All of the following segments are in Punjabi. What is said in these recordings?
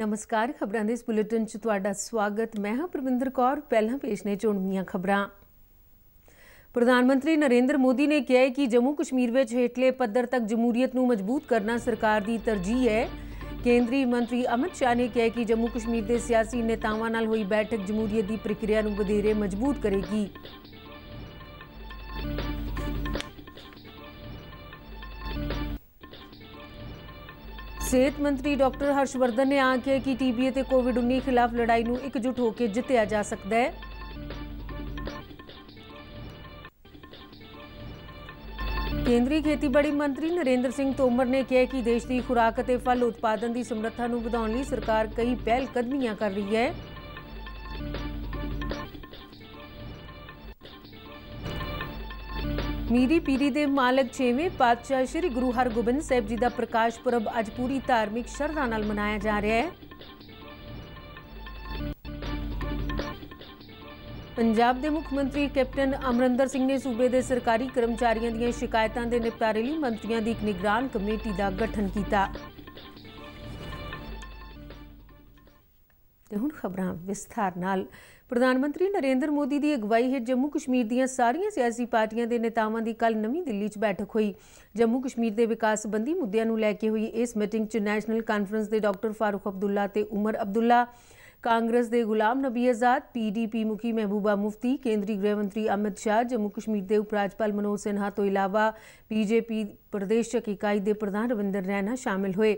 ਨਮਸਕਾਰ ਖਬਰਾਂ ਦੇ ਇਸ ਬੁਲੇਟਿਨ 'ਚ ਤੁਹਾਡਾ ਸਵਾਗਤ ਮੈਂ ਹਾਂ ਪ੍ਰਵਿੰਦਰ ਕੌਰ ਪਹਿਲਾਂ ਪੇਸ਼ ਨੇ ਚੋਣਵੀਆਂ ਖਬਰਾਂ ਪ੍ਰਧਾਨ ਮੰਤਰੀ ਨਰਿੰਦਰ ਮੋਦੀ ਨੇ ਕਿਹਾ ਹੈ ਕਿ ਜੰਮੂ ਕਸ਼ਮੀਰ ਵਿੱਚ ਹੇਠਲੇ ਪੱਧਰ ਤੱਕ ਜਮਹੂਰੀਅਤ ਨੂੰ ਮਜ਼ਬੂਤ ਕਰਨਾ ਸਰਕਾਰ ਦੀ ਤਰਜੀਹ ਹੈ ਕੇਂਦਰੀ ਮੰਤਰੀ ਅਮਿਤ ਸ਼ਾਹ ਨੇ ਕਿਹਾ ਕਿ ਜੰਮੂ ਕਸ਼ਮੀਰ ਦੇ ਸਿਆਸੀ ਨੇਤਾਵਾਂ ਨਾਲ ਹੋਈ ਬੈਠਕ ਜਮਹੂਰੀਅਤ ਦੀ ਪ੍ਰਕਿਰਿਆ ਨੂੰ ਵਧੇਰੇ ਮਜ਼ਬੂਤ ਕਰੇਗੀ ਸਿਹਤ ਮੰਤਰੀ ਡਾਕਟਰ ਹਰਸ਼ਵਰਧਨ ਨੇ ਆਖਿਆ ਕਿ ਟੀਬੀ ਤੇ ਕੋਵਿਡ-19 ਖਿਲਾਫ ਲੜਾਈ ਨੂੰ ਇਕਜੁੱਟ ਹੋ ਕੇ ਜਿੱਤਿਆ ਜਾ ਸਕਦਾ ਹੈ ਕੇਂਦਰੀ ਖੇਤੀਬਾੜੀ ਮੰਤਰੀ ਨਰਿੰਦਰ ਸਿੰਘ ਤੋਮਰ ਨੇ ਕਿਹਾ ਕਿ ਦੇਸ਼ ਦੀ ਖੁਰਾਕ ਅਤੇ ਫਲ ਉਤਪਾਦਨ ਦੀ ਸਮਰੱਥਾ ਨੂੰ ਵਧਾਉਣ ਲਈ ਸਰਕਾਰ ਕਈ ਪਹਿਲ ਕਦਮੀਆਂ ਕਰ ਰਹੀ ਹੈ ਮੀਰੀ ਪੀਰੀ ਦੇ ਮਾਲਕ 6ਵੇਂ ਪਾਤਸ਼ਾਹ ਸ੍ਰੀ ਗੁਰੂ ਹਰਗੋਬਿੰਦ ਸਾਹਿਬ ਜੀ ਦਾ ਪ੍ਰਕਾਸ਼ ਪੁਰਬ ਅੱਜ ਪੂਰੀ ਧਾਰਮਿਕ ਸ਼ਰਧਾ ਨਾਲ ਮਨਾਇਆ ਜਾ ਰਿਹਾ ਹੈ। ਪੰਜਾਬ ਦੇ ਮੁੱਖ ਮੰਤਰੀ ਕੈਪਟਨ ਅਮਰਿੰਦਰ ਸਿੰਘ ਨੇ ਸੂਬੇ ਦੇ ਸਰਕਾਰੀ ਕਰਮਚਾਰੀਆਂ ਦੀਆਂ ਸ਼ਿਕਾਇਤਾਂ ਦੇ ਨਿਪਟਾਰੇ ਲਈ ਮੰਤਰੀਆਂ ਦੀ ਇੱਕ ਨਿਗਰਾਨ ਕਮੇਟੀ ਦਾ ਗਠਨ ਕੀਤਾ। ਤੇ ਹੁਣ ਖਬਰਾਂ ਵਿਸਥਾਰ ਨਾਲ ਪ੍ਰਧਾਨ ਮੰਤਰੀ ਨਰਿੰਦਰ ਮੋਦੀ ਦੀ ਅਗਵਾਈ ਹੇਠ ਜੰਮੂ ਕਸ਼ਮੀਰ ਦੀਆਂ ਸਾਰੀਆਂ ਸਿਆਸੀ ਪਾਰਟੀਆਂ ਦੇ ਨੇਤਾਵਾਂ ਦੀ ਕੱਲ ਨਵੀਂ ਦਿੱਲੀ 'ਚ ਬੈਠਕ ਹੋਈ ਜੰਮੂ ਕਸ਼ਮੀਰ ਦੇ ਵਿਕਾਸ ਸੰਬੰਧੀ ਮੁੱਦਿਆਂ ਨੂੰ ਲੈ ਕੇ ਹੋਈ ਇਸ ਮੀਟਿੰਗ 'ਚ ਨੈਸ਼ਨਲ ਕਾਨਫਰੰਸ ਦੇ ਡਾਕਟਰ ਫਾਰੂਖ ਅਬਦੁੱਲਾ ਤੇ ਉਮਰ ਅਬਦੁੱਲਾ ਕਾਂਗਰਸ ਦੇ ਗੁਲਾਮ ਨਬੀ ਆਜ਼ਾਦ ਪੀਡੀਪੀ ਮੁਖੀ ਮਹਿਬੂਬਾ ਮੁਫਤੀ ਕੇਂਦਰੀ ਗ੍ਰਹਿ ਮੰਤਰੀ ਅਮਿਤ ਸ਼ਾਹ ਜੰਮੂ ਕਸ਼ਮੀਰ ਦੇ ਉਪ ਰਾਜਪਾਲ ਮਨੋਜ ਸਿਨਹਾ ਤੋਂ ਇਲਾਵਾ ਬੀਜੇਪੀ ਪ੍ਰਦੇਸ਼ ਇਕਾਈ ਦੇ ਪ੍ਰਧਾਨ ਰਵਿੰਦਰ ਰੈਣਾ ਸ਼ਾਮਿਲ ਹੋਏ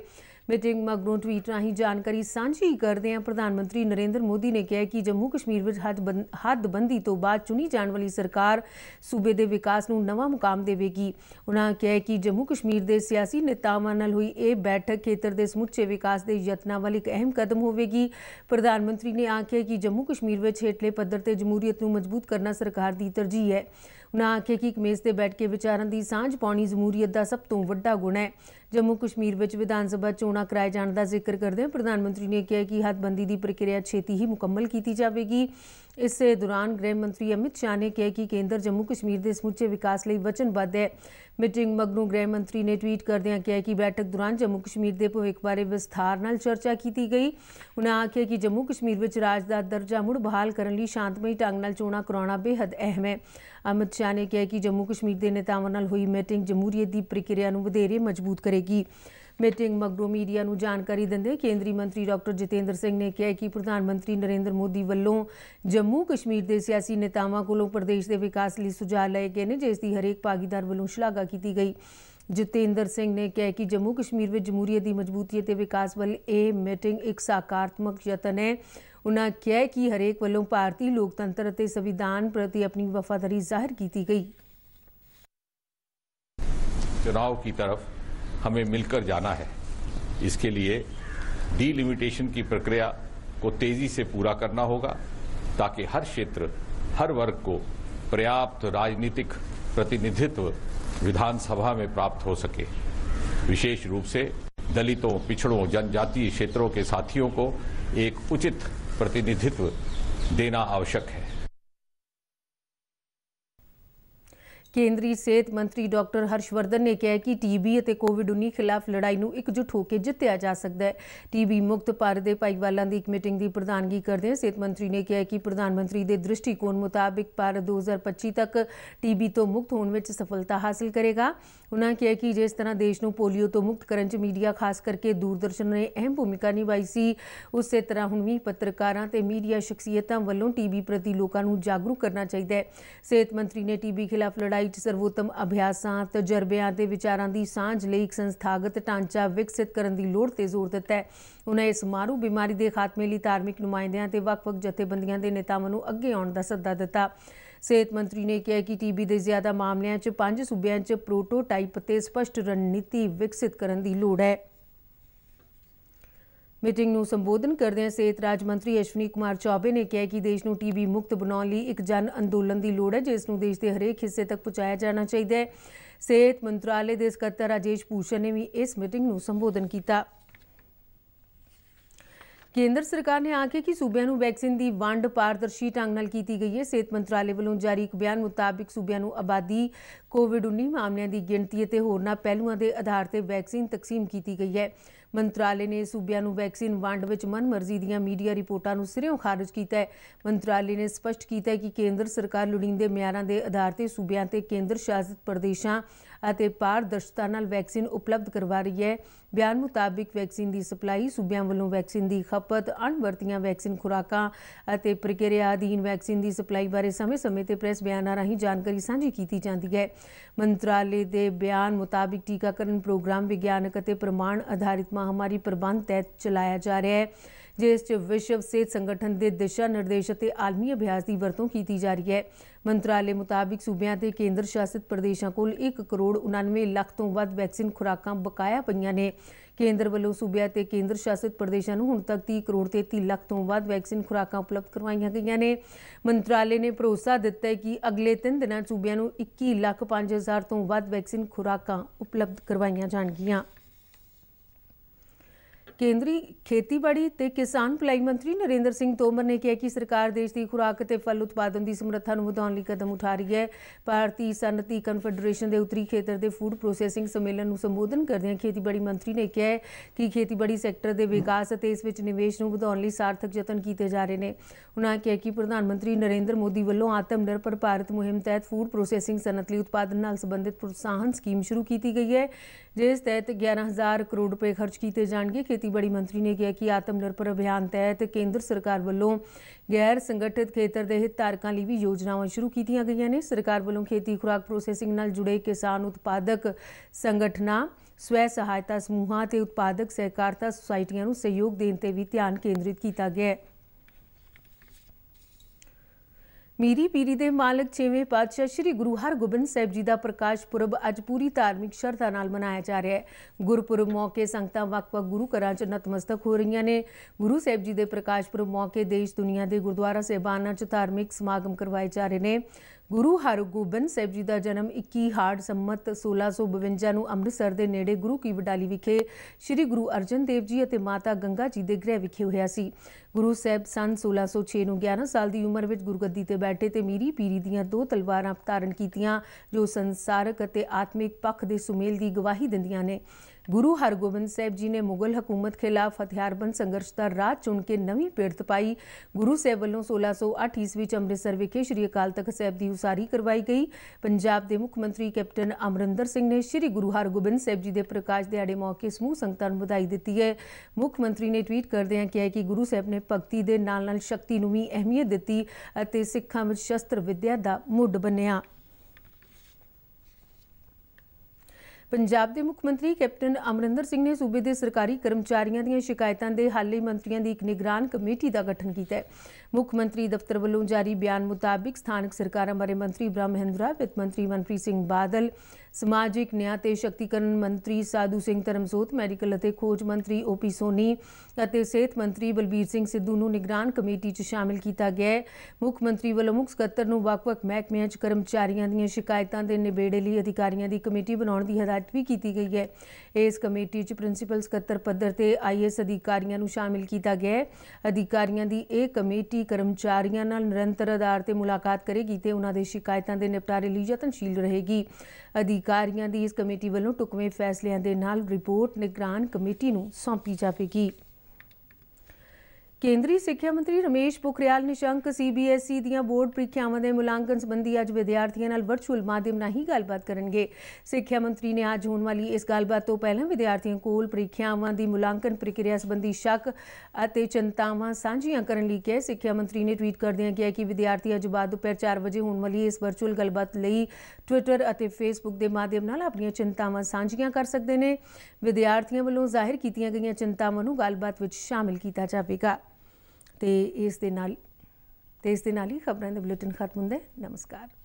ਮੀਟਿੰਗ ਮਗਰੋਂ ਟਵੀਟ ਰਾਹੀਂ ਜਾਣਕਾਰੀ ਸਾਂਝੀ ਕਰਦੇ ਆ ਪ੍ਰਧਾਨ ਮੰਤਰੀ ਨਰਿੰਦਰ ਮੋਦੀ ਨੇ ਕਿਹਾ ਕਿ ਜੰਮੂ ਕਸ਼ਮੀਰ ਵਿੱਚ ਹੱਦਬੰਦੀ ਤੋਂ ਬਾਅਦ ਚੁਣੀ ਜਾਣ ਵਾਲੀ ਸਰਕਾਰ ਸੂਬੇ ਦੇ ਵਿਕਾਸ ਨੂੰ ਨਵਾਂ ਮੁਕਾਮ ਦੇਵੇਗੀ ਉਹਨਾਂ ਕਿਹਾ ਕਿ ਜੰਮੂ ਕਸ਼ਮੀਰ ਦੇ ਸਿਆਸੀ ਨੇਤਾਵਾਂ ਨਾਲ ਹੋਈ ਇਹ ਬੈਠਕ ਖੇਤਰ ਦੇ ਸਮੁੱਚੇ ਵਿਕਾਸ ਦੇ ਯਤਨਾਂ ਵੱਲ ਇੱਕ ਅਹਿਮ ਕਦਮ ਹੋਵੇਗੀ ਪ੍ਰਧਾਨ ਮੰਤਰੀ ਨੇ ਆਖਿਆ ਕਿ ਜੰਮੂ ਕਸ਼ਮੀਰ ਵਿੱਚ ਹੇਠਲੇ ਪੱਧਰ ਤੇ ਜਮਹੂਰੀਅਤ ਨੂੰ ਮਜ਼ਬੂਤ ਕਰਨਾ ਸਰਕਾਰ ਦੀ ਤਰਜੀਹ ਹੈ ਉਨ੍ਹਾਂ ਆਖਿਆ ਕਿ ਇੱਕ ਮੇਜ਼ ਤੇ ਬੈਠ ਕੇ ਵਿਚਾਰਨ ਦੀ ਸਾਂਝ ਪਾਉਣੀ ਜ਼ਮੂਰੀਅਤ ਦਾ ਸਭ ਤੋਂ ਵੱਡਾ ਗੁਣ ਹੈ ਜੰਮੂ ਕਸ਼ਮੀਰ ਵਿੱਚ ਵਿਧਾਨ ਸਭਾ ਚੋਣਾਂ ਕਰਾਏ ਜਾਣ ਦਾ ਜ਼ਿਕਰ ਕਰਦੇ ਪ੍ਰਧਾਨ ਮੰਤਰੀ ਨੇ ਕਿਹਾ ਕਿ ਹੱਦਬੰਦੀ ਦੀ ਪ੍ਰਕਿਰਿਆ ਛੇਤੀ ਹੀ ਮੁਕੰਮਲ ਕੀਤੀ ਜਾਵੇਗੀ ਇਸ ਦੌਰਾਨ ਗ੍ਰਹਿ ਮੰਤਰੀ ਅਮਿਤ ਸ਼ਾਹ ਨੇ ਕਿਹਾ ਕਿ ਕੇਂਦਰ ਜੰਮੂ ਕਸ਼ਮੀਰ ਦੇ ਸਮੁੱਚੇ ਵਿਕਾਸ ਲਈ ਵਚਨਬੱਧ ਹੈ ਮੀਟਿੰਗ ਮਗਰੋਂ ਗ੍ਰਹਿ ਮੰਤਰੀ ਨੇ ਟਵੀਟ ਕਰਦਿਆਂ ਕਿਹਾ ਕਿ ਬੈਠਕ ਦੌਰਾਨ ਜੰਮੂ ਕਸ਼ਮੀਰ ਦੇ ਭਵਿੱਖ ਬਾਰੇ ਵਿਸਥਾਰ ਨਾਲ ਚਰਚਾ ਕੀਤੀ ਗਈ ਉਨ੍ਹਾਂ ਆਖਿਆ ਕਿ ਜੰਮੂ ਕਸ਼ਮੀਰ ਵਿੱਚ ਰਾਜ ਦਾ ਦਰਜਾ ਮੁੜ ਬਹਾਲ ਕਰਨ ਲਈ ਸ਼ਾਂਤਮਈ ਢੰਗ ਨਾਲ ਚੋਣਾਂ ਕਰਾਉਣਾ ਬੇहद ਅਹਿਮ ਹੈ ਅਮਿਤ ਸ਼ਾਹ ਨੇ ਕਿਹਾ ਕਿ ਜੰਮੂ ਕਸ਼ਮੀਰ ਦੇ ਨੇਤਾਵਾਂ ਨਾਲ ਹੋਈ ਮੀਟਿੰਗ ਜਮਹੂਰੀਅਤ ਦੀ ਪ੍ਰਕਿਰਿਆ ਨੂੰ ਵਧੇਰੇ ਮਜ਼ਬੂਤ ਕਰੇਗੀ ਮੀਟਿੰਗ ਮਗਰੋਂ ਮੀਡੀਆ ਨੂੰ ਜਾਣਕਾਰੀ ਦਿੰਦੇ ਕੇਂਦਰੀ ਮੰਤਰੀ ਡਾਕਟਰ ਜਤਿੰਦਰ ਸਿੰਘ ਨੇ ਕਿਹਾ ਕਿ ਪ੍ਰਧਾਨ ਮੰਤਰੀ ਨਰਿੰਦਰ ਮੋਦੀ ਵੱਲੋਂ ਜੰਮੂ ਕਸ਼ਮੀਰ ਦੇ ਸਿਆਸੀ ਨੇਤਾਵਾਂ ਕੋਲੋਂ ਪ੍ਰਦੇਸ਼ ਦੇ ਵਿਕਾਸ ਲਈ ਸੁਝਾਅ ਲਏ ਗਏ ਨੇ ਜਿਸ ਦੀ ਹਰੇਕ ਭਾਗੀਦਾਰ ਵੱਲੋਂ ਸ਼ਲਾਘਾ ਕੀਤੀ ਗਈ ਜਤਿੰਦਰ ਸਿੰਘ ਨੇ ਕਿਹਾ ਕਿ ਜੰਮੂ ਕਸ਼ਮੀਰ ਵਿੱਚ ਜਮਹੂਰੀਅਤ ਦੀ ਮਜ਼ਬੂਤੀ ਅਤੇ ਵਿਕਾਸ ਵੱਲ ਇਹ ਮੀਟਿੰਗ ਇੱਕ ਸਕਾਰਾਤਮਕ ਯਤਨ ਹੈ ਉਨ੍ਹਾਂ ਕਿਹਾ ਕਿ ਹਰੇਕ ਵੱਲੋਂ ਭਾਰਤੀ ਲੋਕਤੰਤਰ ਅਤੇ ਸੰਵਿਧਾਨ ਪ੍ਰਤੀ ਆਪਣੀ ਵਫਾਦਾਰੀ ਜ਼ਾਹਰ ਕੀਤੀ ਗਈ चुनाव ਕੀ ਤਰਫ हमें मिलकर जाना है इसके लिए डीलिमिटेशन की प्रक्रिया को तेजी से पूरा करना होगा ताकि हर क्षेत्र हर वर्ग को पर्याप्त राजनीतिक प्रतिनिधित्व विधानसभा में प्राप्त हो सके विशेष रूप से दलितों पिछड़ों जनजातीय क्षेत्रों के साथियों को एक उचित प्रतिनिधित्व देना आवश्यक है ਕੇਂਦਰੀ ਸਿਹਤ ਮੰਤਰੀ ਡਾਕਟਰ ਹਰਸ਼ਵਰਧਨ ਨੇ ਕਿਹਾ ਕਿ ਟੀਬੀ ਅਤੇ ਕੋਵਿਡ-19 ਖਿਲਾਫ ਲੜਾਈ ਨੂੰ ਇਕਜੁੱਟ ਹੋ ਕੇ ਜਿੱਤਿਆ ਜਾ ਸਕਦਾ ਹੈ ਟੀਬੀ ਮੁਕਤ ਭਾਰਤ ਦੇ ਭਾਈਵਾਲਾਂ ਦੀ ਇੱਕ ਮੀਟਿੰਗ ਦੀ ਪ੍ਰਧਾਨਗੀ ਕਰਦੇ ਸਿਹਤ ਮੰਤਰੀ ਨੇ ਕਿਹਾ ਕਿ ਪ੍ਰਧਾਨ ਮੰਤਰੀ ਦੇ ਦ੍ਰਿਸ਼ਟੀਕੋਣ ਮੁਤਾਬਿਕ ਭਾਰਤ 2025 ਤੱਕ ਟੀਬੀ ਤੋਂ ਮੁਕਤ ਹੋਣ ਵਿੱਚ ਸਫਲਤਾ ਹਾਸਲ ਕਰੇਗਾ ਉਹਨਾਂ ਕਿਹਾ ਕਿ ਜਿਸ ਤਰ੍ਹਾਂ ਦੇਸ਼ ਨੂੰ ਪੋਲੀਓ ਤੋਂ ਮੁਕਤ ਕਰਨ 'ਚ ਮੀਡੀਆ ਖਾਸ ਕਰਕੇ ਦੂਰਦਰਸ਼ਨ ਨੇ ਅਹਿਮ ਭੂਮਿਕਾ ਨਿਭਾਈ ਸੀ ਉਸੇ ਤਰ੍ਹਾਂ ਹੁਣ ਵੀ ਪੱਤਰਕਾਰਾਂ ਤੇ ਮੀਡੀਆ ਸ਼ਖਸੀਅਤਾਂ ਵੱਲੋਂ ਟੀਬੀ ਪ੍ਰਤੀ ਲੋਕਾਂ ਨੂੰ ਜਾਗਰੂਕ ਕਰਨਾ ਚਾਹੀਦਾ ਹੈ ਸਿਹਤ ਮੰਤਰੀ ਨੇ ਟੀਬੀ ਖਿਲਾਫ ਲੜਾਈ ਸਾਈਟ ਸਰਵੋਤਮ ਅਭਿਆਸਾਂ ਤਜਰਬਿਆਂ ਤੇ ਵਿਚਾਰਾਂ ਦੀ ਸਾਂਝ ਲਈ ਇੱਕ ਸੰਸਥਾਗਤ ਢਾਂਚਾ ਵਿਕਸਿਤ ਕਰਨ ਦੀ ਲੋੜ ਤੇ ਜ਼ੋਰ ਦਿੱਤਾ ਹੈ ਉਹਨਾਂ ਇਸ ਮਾਰੂ ਬਿਮਾਰੀ ਦੇ ਖਾਤਮੇ ਲਈ ਧਾਰਮਿਕ ਨੁਮਾਇੰਦਿਆਂ ਤੇ ਵੱਖ-ਵੱਖ ਜਥੇਬੰਦੀਆਂ ਦੇ ਨੇਤਾਵਾਂ ਨੂੰ ਅੱਗੇ ਆਉਣ ਦਾ ਸੱਦਾ ਦਿੱਤਾ ਸਿਹਤ ਮੰਤਰੀ ਨੇ ਕਿਹਾ ਕਿ ਟੀਬੀ ਦੇ ਜ਼ਿਆਦਾ ਮਾਮਲਿਆਂ 'ਚ ਪੰਜ ਸੂਬਿਆਂ 'ਚ ਪ੍ਰੋਟੋਟਾਈਪ ਤੇ ਸਪਸ਼ਟ ਰਣਨੀਤੀ ਵਿਕਸਿਤ ਕਰਨ ਦੀ ਲੋੜ ਹੈ ਮੀਟਿੰਗ ਨੂੰ ਸੰਬੋਧਨ ਕਰਦਿਆਂ ਸਿਹਤ ਰਾਜ ਮੰਤਰੀ ਅਸ਼ਵਨੀ ਕੁਮਾਰ ਚੌਬੇ ਨੇ ਕਿਹਾ ਕਿ ਦੇਸ਼ ਨੂੰ ਟੀਬੀ ਮੁਕਤ ਬਣਾਉਣ ਲਈ ਇੱਕ ਜਨ ਅੰਦੋਲਨ ਦੀ ਲੋੜ ਹੈ ਜਿਸ ਨੂੰ ਦੇਸ਼ ਦੇ ਹਰੇਕ ਹਿੱਸੇ ਤੱਕ ਪਹੁੰਚਾਇਆ ਜਾਣਾ ਚਾਹੀਦਾ ਹੈ ਸਿਹਤ ਮੰਤਰਾਲੇ ਦੇ ਸਕੱਤਰ ਰਾਜੇਸ਼ ਪੂਸ਼ਨ ਨੇ ਵੀ ਇਸ ਮੀਟਿੰਗ ਨੂੰ ਸੰਬੋਧਨ ਕੀਤਾ ਕੇਂਦਰ ਸਰਕਾਰ ਨੇ ਆਖਿਆ ਕਿ ਸੂਬਿਆਂ ਨੂੰ ਵੈਕਸੀਨ ਦੀ ਵੰਡ ਪਾਰਦਰਸ਼ੀ ਢੰਗ ਨਾਲ ਕੀਤੀ ਗਈ ਹੈ ਸਿਹਤ ਮੰਤਰਾਲੇ ਵੱਲੋਂ ਜਾਰੀ ਇੱਕ ਬਿਆਨ ਮੁਤਾਬਕ ਸੂਬਿਆਂ ਨੂੰ ਆਬਾਦੀ ਕੋਵਿਡ-19 ਮਾਮਲਿਆਂ ਦੀ ਗਿਣਤੀ ਅਤੇ ਹੋਰਨਾਂ ਪਹਿਲੂਆਂ ਦੇ ਆਧਾਰ ਤੇ ਵੈਕਸੀਨ ਤਕਸੀਮ ਕੀਤੀ ਗਈ ਹੈ ਮੰਤਰਾਲੇ ਨੇ ਸੂਬਿਆਂ ਨੂੰ ਵੈਕਸੀਨ ਵੰਡ ਵਿੱਚ ਮਨਮਰਜ਼ੀ ਦੀਆਂ ਮੀਡੀਆ ਰਿਪੋਰਟਾਂ ਨੂੰ ਸਿਰਿਓਂ ਖਾਰਜ ਕੀਤਾ ਹੈ ਮੰਤਰਾਲੇ ਨੇ ਸਪਸ਼ਟ ਕੀਤਾ ਹੈ ਕਿ ਕੇਂਦਰ ਸਰਕਾਰ ਲੋੜੀਂਦੇ ਮਿਆਰਾਂ ਦੇ ਆਧਾਰ ਤੇ ਸੂਬਿਆਂ ਤੇ ਕੇਂਦਰ ਸ਼ਾਸਿਤ ਪ੍ਰਦੇਸ਼ਾਂ ਅਤੇ ਪਾਰਦਰਸ਼ਤਾ ਨਾਲ ਵੈਕਸੀਨ ਉਪਲਬਧ ਕਰਵਾ ਰਹੀ ਹੈ ਬਿਆਨ ਮੁਤਾਬਿਕ ਵੈਕਸੀਨ ਦੀ ਸਪਲਾਈ ਸੂਬਿਆਂ ਵੱਲੋਂ ਵੈਕਸੀਨ ਦੀ ਖਪਤ ਅਣਵਰਤੀਆਂ ਵੈਕਸੀਨ ਖੁਰਾਕਾਂ ਅਤੇ ਪ੍ਰਕਿਰਿਆ ਅਧੀਨ ਵੈਕਸੀਨ ਦੀ ਸਪਲਾਈ ਬਾਰੇ ਸਮੇਂ-ਸਮੇਂ ਤੇ ਪ੍ਰੈਸ ਬਿਆਨਾਂ ਰਾਹੀਂ ਜਾਣਕਾਰੀ ਸਾਂਝੀ ਕੀਤੀ ਜਾਂਦੀ ਹੈ ਮੰਤਰਾਲੇ ਦੇ ਬਿਆਨ ਮੁਤਾਬਿਕ ਟੀਕਾਕਰਨ ਪ੍ਰੋਗਰਾਮ ਵਿਗਿਆਨਕ ਅਤੇ ਪ੍ਰਮਾਣ ਆਧਾਰਿਤ ਮਹਾਮਾਰੀ ਪ੍ਰਬੰਧ ਤਹਿਤ ਚਲਾਇਆ ਜਾ ਰਿਹਾ ਹੈ ਜਿਸ 'ਚ ਵਿਸ਼ਵ ਸਿਹਤ ਸੰਗਠਨ ਦੇ ਦਿਸ਼ਾ ਨਿਰਦੇਸ਼ ਅਤੇ ਆਲਮੀ ਅਭਿਆਸ ਦੀ ਵਰਤੋਂ ਕੀਤੀ ਜਾ ਰਹੀ ਹੈ ਮੰਤਰਾਲੇ ਮੁਤਾਬਿਕ ਸੂਬਿਆਂ ਤੇ ਕੇਂਦਰ ਸ਼ਾਸਿਤ ਪ੍ਰਦੇਸ਼ਾਂ ਕੋਲ 1 ਕਰੋੜ 99 ਲੱਖ ਤੋਂ ਵੱਧ ਵੈਕਸੀਨ ਖੁਰਾਕਾਂ ਬਕਾਇਆ ਪਈਆਂ ਨੇ ਕੇਂਦਰ ਵੱਲੋਂ ਸੂਬਿਆਂ ਤੇ ਕੇਂਦਰ ਸ਼ਾਸਿਤ ਪ੍ਰਦੇਸ਼ਾਂ ਨੂੰ ਹੁਣ ਤੱਕ 30 ਕਰੋੜ 33 ਲੱਖ ਤੋਂ ਵੱਧ ਵੈਕਸੀਨ ਖੁਰਾਕਾਂ ਉਪਲਬਧ ਕਰਵਾਈਆਂ ਗਈਆਂ ਨੇ ਮੰਤਰਾਲੇ ਨੇ ਭਰੋਸਾ ਦਿੱਤਾ ਹੈ ਕਿ ਅਗਲੇ 3 ਦਿਨਾਂ ਸੂਬਿਆਂ ਨੂੰ 21 ਲੱਖ 5000 ਤੋਂ ਵੱਧ ਵੈਕਸੀਨ ਖੁਰਾਕਾਂ ਉਪਲਬਧ ਕਰਵਾਈਆਂ ਜਾਣਗੀਆਂ ਕੇਂਦਰੀ ਖੇਤੀਬਾੜੀ ਤੇ ਕਿਸਾਨ ਭਲਾਈ ਮੰਤਰੀ ਨਰਿੰਦਰ ਸਿੰਘ ਤੋਮਰ ਨੇ ਕਿਹਾ ਕਿ ਸਰਕਾਰ ਦੇਸ਼ ਦੀ ਖੁਰਾਕ ਤੇ ਫਲ ਉਤਪਾਦਨ ਦੀ ਸਮਰੱਥਾ ਨੂੰ ਵਧਾਉਣ ਲਈ ਕਦਮ ਉਠਾ ਰਹੀ ਹੈ ਭਾਰਤੀ ਸੰਨਤੀ ਕਨਫੈਡਰੇਸ਼ਨ ਦੇ ਉਤਰੀ ਖੇਤਰ ਦੇ ਫੂਡ ਪ੍ਰੋਸੈਸਿੰਗ ਸੰਮੇਲਨ ਨੂੰ ਸੰਬੋਧਨ ਕਰਦਿਆਂ ਖੇਤੀਬਾੜੀ ਮੰਤਰੀ ਨੇ ਕਿਹਾ ਕਿ ਖੇਤੀਬਾੜੀ ਸੈਕਟਰ ਦੇ ਵਿਕਾਸ ਅਤੇ ਇਸ ਵਿੱਚ ਨਿਵੇਸ਼ ਨੂੰ ਵਧਾਉਣ ਲਈ ਸਾਰਥਕ ਯਤਨ ਕੀਤੇ ਜਾ ਰਹੇ ਨੇ ਉਨ੍ਹਾਂ ਕਿਹਾ ਕਿ ਪ੍ਰਧਾਨ ਮੰਤਰੀ ਨਰਿੰਦਰ ਮੋਦੀ ਵੱਲੋਂ ਆਤਮ ਨਿਰਭਰ ਭਾਰਤ ਮੁਹਿੰਮ ਤਹਿਤ ਫੂਡ ਪ੍ਰੋਸੈਸਿੰਗ ਸੰਨਤੀ ਲਈ ਉਤਪਾਦਨ ਨਾਲ ਸੰਬੰਧਿਤ ਪ੍ਰੋਤਸਾਹਨ ਸਕੀਮ ਸ਼ੁਰੂ ਕੀਤੀ ਗਈ ਹੈ ਜਿਸ ਤਹਿਤ 11000 ਕਰੋੜ ਰੁਪਏ ਖਰਚ ਕੀਤੇ ਜਾਣਗੇ ਖੇਤੀ ਬੜੀ ਮੰਤਰੀ ਨੇ ਕਿਹਾ ਕਿ ਆਤਮ ਨਿਰਭਰ ਅਭਿਆਨ ਤਹਿਤ ਕੇਂਦਰ ਸਰਕਾਰ ਵੱਲੋਂ ਗੈਰ ਸੰਗਠਿਤ ਖੇਤਰ ਦੇ ਹਿਤਧਾਰਕਾਂ ਲਈ ਵੀ ਯੋਜਨਾਵਾਂ ਸ਼ੁਰੂ ਕੀਤੀਆਂ ਗਈਆਂ ਨੇ ਸਰਕਾਰ ਵੱਲੋਂ ਖੇਤੀ ਖੁਰਾਕ ਪ੍ਰੋਸੈਸਿੰਗ ਨਾਲ ਜੁੜੇ ਕਿਸਾਨ ਉਤਪਾਦਕ ਸੰਗਠਨਾਂ ਸਵੈ ਸਹਾਇਤਾ ਸਮੂਹਾਂ ਤੇ ਉਤਪਾਦਕ ਸਹਿਕਾਰਤਾ ਸੁਸਾਇਟੀਆਂ ਨੂੰ ਸਹਿਯੋਗ ਦੇਣ ਤੇ ਵੀ ਧਿਆਨ ਕੇਂਦਰਿਤ ਕੀਤਾ ਗਿਆ ਹੈ ਮੀਰੀ ਪੀਰੀ ਦੇ ਮਾਲਕ ਛੇਵੇਂ ਪਾਤਸ਼ਾਹ ਸ੍ਰੀ ਗੁਰੂ ਹਰਗੋਬਿੰਦ ਸਾਹਿਬ ਜੀ ਦਾ ਪ੍ਰਕਾਸ਼ ਪੁਰਬ ਅੱਜ ਪੂਰੀ ਧਾਰਮਿਕ ਸ਼ਰਧਾ ਨਾਲ ਮਨਾਇਆ ਜਾ ਰਿਹਾ ਹੈ ਗੁਰਪੁਰਬ ਮੌਕੇ ਸੰਗਤਾਂ ਵੱਖ-ਵੱਖ ਗੁਰੂ ਘਰਾਂ 'ਚ ਨਤਮਸਤਕ ਹੋ ਰਹੀਆਂ ਨੇ ਗੁਰੂ ਸਾਹਿਬ ਜੀ ਦੇ ਪ੍ਰਕਾਸ਼ ਪੁਰਬ ਮੌਕੇ ਦੇਸ਼ ਦੁਨੀਆ ਦੇ ਗੁਰਦੁਆਰਾ ਸਹਿਬਾਨਾਂ 'ਚ ਧਾਰਮਿਕ ਸਮਾਗਮ ਕਰਵਾਏ ਜਾ ਰਹੇ ਨੇ ਗੁਰੂ ਹਰਗੋਬਿੰਦ ਸਾਹਿਬ ਜੀ ਦਾ ਜਨਮ 21 ਹਾਰਡ ਸੰਮਤ 1652 ਨੂੰ ਅੰਮ੍ਰਿਤਸਰ ਦੇ ਨੇੜੇ ਗੁਰੂ ਕੀ ਵਡਾਲੀ ਵਿਖੇ ਸ੍ਰੀ ਗੁਰੂ ਅਰਜਨ ਦੇਵ ਜੀ ਅਤੇ ਮਾਤਾ ਗੰਗਾ ਜੀ ਦੇ ਗ੍ਰਹਿ ਵਿਖੇ ਹੋਇਆ ਸੀ ਗੁਰੂ ਸਾਹਿਬ ਸਨ 1606 ਨੂੰ 11 ਸਾਲ ਦੀ ਉਮਰ ਵਿੱਚ ਗੁਰਗੱਦੀ ਤੇ ਬੈਠੇ ਤੇ ਮੀਰੀ ਪੀਰੀ ਦੀਆਂ ਦੋ ਤਲਵਾਰਾਂ ਧਾਰਨ ਕੀਤੀਆਂ ਜੋ ਸੰਸਾਰਕ ਅਤੇ ਆਤਮਿਕ ਪੱਖ ਦੇ ਸੁਮੇਲ ਦੀ ਗਵਾਹੀ ਦਿੰਦੀਆਂ ਨੇ ਗੁਰੂ ਹਰਗੋਬਿੰਦ ਸਾਹਿਬ ਜੀ ਨੇ ਮੁਗਲ ਹਕੂਮਤ ਖਿਲਾਫ ਹਥਿਆਰਬੰਦ ਸੰਘਰਸ਼ ਦਾ ਰਾਹ ਚੁਣ ਕੇ ਨਵੀਂ ਪੇੜਤ ਪਾਈ ਗੁਰੂ ਸਾਹਿਬ ਵੱਲੋਂ 1608 ਈਸਵੀ ਚ ਅੰਮ੍ਰਿਤਸਰ ਵਿਖੇ ਸ੍ਰੀ ਅਕਾਲ ਤਖਤ ਸਾਹਿਬ ਦੀ ਉਸਾਰੀ ਕਰਵਾਈ ਗਈ ਪੰਜਾਬ ਦੇ ਮੁੱਖ ਮੰਤਰੀ ਕੈਪਟਨ ਅਮਰਿੰਦਰ ਸਿੰਘ ਨੇ ਸ੍ਰੀ ਗੁਰੂ ਹਰਗੋਬਿੰਦ ਸਾਹਿਬ ਜੀ ਦੇ ਪ੍ਰਕਾਸ਼ ਦਿਹਾੜੇ ਮੌਕੇ ਸਮੂਹ ਸੰਗਤਾਂ ਨੂੰ ਵਧਾਈ ਦਿੱਤੀ ਹੈ ਮੁੱਖ ਮੰਤਰੀ ਨੇ ਟਵੀਟ ਕਰਦਿਆਂ ਕਿਹਾ ਕਿ ਗੁਰੂ ਸਾਹਿਬ ਨੇ ਭਗਤੀ ਦੇ ਨਾਲ ਨਾਲ ਸ਼ਕਤੀ ਨੂੰ ਵੀ ਅਹਿਮੀਅਤ ਦਿੱਤੀ ਅਤੇ ਸਿੱਖਾਂ ਵਿੱਚ ਸ਼ਸਤਰ ਵਿਦਿਆ ਦਾ ਮੁੱਢ ਬਣਿਆ ਪੰਜਾਬ ਦੇ ਮੁੱਖ ਮੰਤਰੀ ਕੈਪਟਨ ਅਮਰਿੰਦਰ ਸਿੰਘ ਨੇ ਸੂਬੇ ਦੇ ਸਰਕਾਰੀ ਕਰਮਚਾਰੀਆਂ ਦੀਆਂ ਸ਼ਿਕਾਇਤਾਂ ਦੇ ਹੱਲ ਲਈ ਮੰਤਰੀਆਂ ਦੀ ਇੱਕ ਨਿਗਰਾਨ ਕਮੇਟੀ ਦਾ ਗਠਨ ਕੀਤਾ ਹੈ ਮੁੱਖ ਮੰਤਰੀ ਦਫ਼ਤਰ ਵੱਲੋਂ ਜਾਰੀ ਬਿਆਨ ਮੁਤਾਬਿਕ ਸਥਾਨਕ ਸਰਕਾਰਾਂ ਬਾਰੇ ਮੰਤਰੀ ਬ੍ਰਹਮ ਮਹਿੰਦਰਾ ਵਿੱਤ ਮੰਤਰੀ ਮਨਪ੍ਰੀਤ ਸਿੰਘ ਬਾਦਲ ਸਮਾਜਿਕ ਨਿਆਂ ਤੇ ਸ਼ਕਤੀਕਰਨ ਮੰਤਰੀ ਸਾਧੂ ਸਿੰਘ ਧਰਮਸੋਤ ਮੈਡੀਕਲ ਅਤੇ ਖੋਜ ਮੰਤਰੀ ਓਪੀ ਸੋਨੀ ਅਤੇ ਸਿਹਤ ਮੰਤਰੀ ਬਲਬੀਰ ਸਿੰਘ ਸਿੱਧੂ ਨੂੰ ਨਿਗਰਾਨ ਕਮੇਟੀ 'ਚ ਸ਼ਾਮਿਲ ਕੀਤਾ ਗਿਆ ਹੈ ਮੁੱਖ ਮੰਤਰੀ ਵੱਲੋਂ ਮੁੱਖ ਸਕੱਤਰ ਨੂੰ ਵੱਖ-ਵੱਖ ਮਹਿਕਮਿਆਂ 'ਚ ਕਰਮਚਾਰੀਆਂ ਦੀਆਂ ਸ਼ਿਕਾਇਤਾਂ ਦੇ ਨਿਬੇੜੇ ਲਈ ਅਧਿਕਾਰੀਆਂ ਦੀ ਕਮੇਟੀ ਬਣਾਉਣ ਦੀ ਹਦਾਇਤ ਵੀ ਕੀਤੀ ਗਈ ਹੈ ਇਸ ਕਮੇਟੀ 'ਚ ਪ੍ਰਿੰਸੀਪਲ ਸਕੱਤਰ ਪੱਧਰ ਤੇ ਆਈਐਸ ਅਧਿਕਾਰੀਆਂ ਨੂੰ ਸ਼ਾਮਿਲ ਕੀਤਾ ਗਿਆ ਹੈ ਅਧਿਕਾਰੀਆਂ ਦੀ ਇਹ ਕਮੇਟੀ ਕਰਮਚਾਰੀਆਂ ਨਾਲ ਨਿਰੰਤਰ ਆਧਾਰ ਤੇ ਮੁਲਾਕਾਤ ਕਰੇਗੀ ਤੇ ਉਹਨਾਂ ਦੇ ਸ਼ਿਕਾਇਤਾਂ ਦੇ ਨਿਪਟਾਰੇ ਲਈ ਯਤਨਸ਼ੀਲ ਰਹੇਗੀ ਅਧਿਕਾਰੀਆਂ ਦੀ ਇਸ ਕਮੇਟੀ ਵੱਲੋਂ ਟੁਕਵੇਂ ਫੈਸਲਿਆਂ ਦੇ ਨਾਲ ਰਿਪੋਰਟ ਨਿਗਰਾਨ ਕਮੇਟੀ ਨੂੰ ਸੌਂਪੀ ਜਾਵੇਗੀ ਕੇਂਦਰੀ ਸਿੱਖਿਆ ਮੰਤਰੀ ਰਮੇਸ਼ ਪੋਖਰਿਆਲ ਨਿਸ਼ੰਕ ਸੀਬੀਐਸਈ e ਦੀਆਂ ਬੋਰਡ ਪ੍ਰੀਖਿਆਵਾਂ ਦੇ ਮੁਲਾਂਕਣ ਸੰਬੰਧੀ ਅੱਜ ਵਿਦਿਆਰਥੀਆਂ ਨਾਲ ਵਰਚੁਅਲ ਮਾਧਿਅਮ ਹੀ ਗੱਲਬਾਤ ਕਰਨਗੇ ਸਿੱਖਿਆ ਮੰਤਰੀ ਨੇ ਅੱਜ ਹੋਣ ਵਾਲੀ ਇਸ ਗੱਲਬਾਤ ਤੋਂ ਪਹਿਲਾਂ ਵਿਦਿਆਰਥੀਆਂ ਕੋਲ ਪ੍ਰੀਖਿਆਵਾਂ ਦੀ ਮੁਲਾਂਕਣ ਪ੍ਰਕਿਰਿਆ ਸੰਬੰਧੀ ਸ਼ੱਕ ਅਤੇ ਚਿੰਤਾਵਾਂ ਸਾਂਝੀਆਂ ਕਰਨ ਲਈ ਕਿਹਾ ਸਿੱਖਿਆ ਮੰਤਰੀ ਨੇ ਟਵੀਟ ਕਰਦਿਆਂ ਕਿਹਾ ਕਿ ਵਿਦਿਆਰਥੀ ਅੱਜ ਬਾਅਦ ਦੁਪਹਿਰ 4 ਵਜੇ ਹੋਣ ਵਾਲੀ ਇਸ ਵਰਚੁਅਲ ਗੱਲਬਾਤ ਲਈ ਟਵਿੱਟਰ ਅਤੇ ਫੇਸਬੁੱਕ ਦੇ ਮਾਧਿਅਮ ਨਾਲ ਆਪਣੀਆਂ ਚਿੰਤਾਵਾਂ ਸਾਂਝੀਆਂ ਕਰ ਸਕਦੇ ਨੇ ਵਿਦਿਆਰਥੀਆਂ ਵੱਲੋਂ ਜ਼ਾਹਿਰ ਕੀਤੀਆਂ ਗਈਆਂ ਚਿੰਤਾਵਾਂ ਨੂੰ ਗੱਲਬਾਤ ਵਿੱਚ ਸ਼ਾਮਿਲ ਕੀਤਾ ਜਾਵੇਗਾ ਤੇ ਇਸ ਦੇ ਨਾਲ ਤੇ ਇਸ ਦੇ ਨਾਲ ਹੀ ਖਬਰਾਂ ਦਾ ਬੁਲੇਟਿਨ ਖਤਮ ਹੁੰਦਾ ਹੈ ਨਮਸਕਾਰ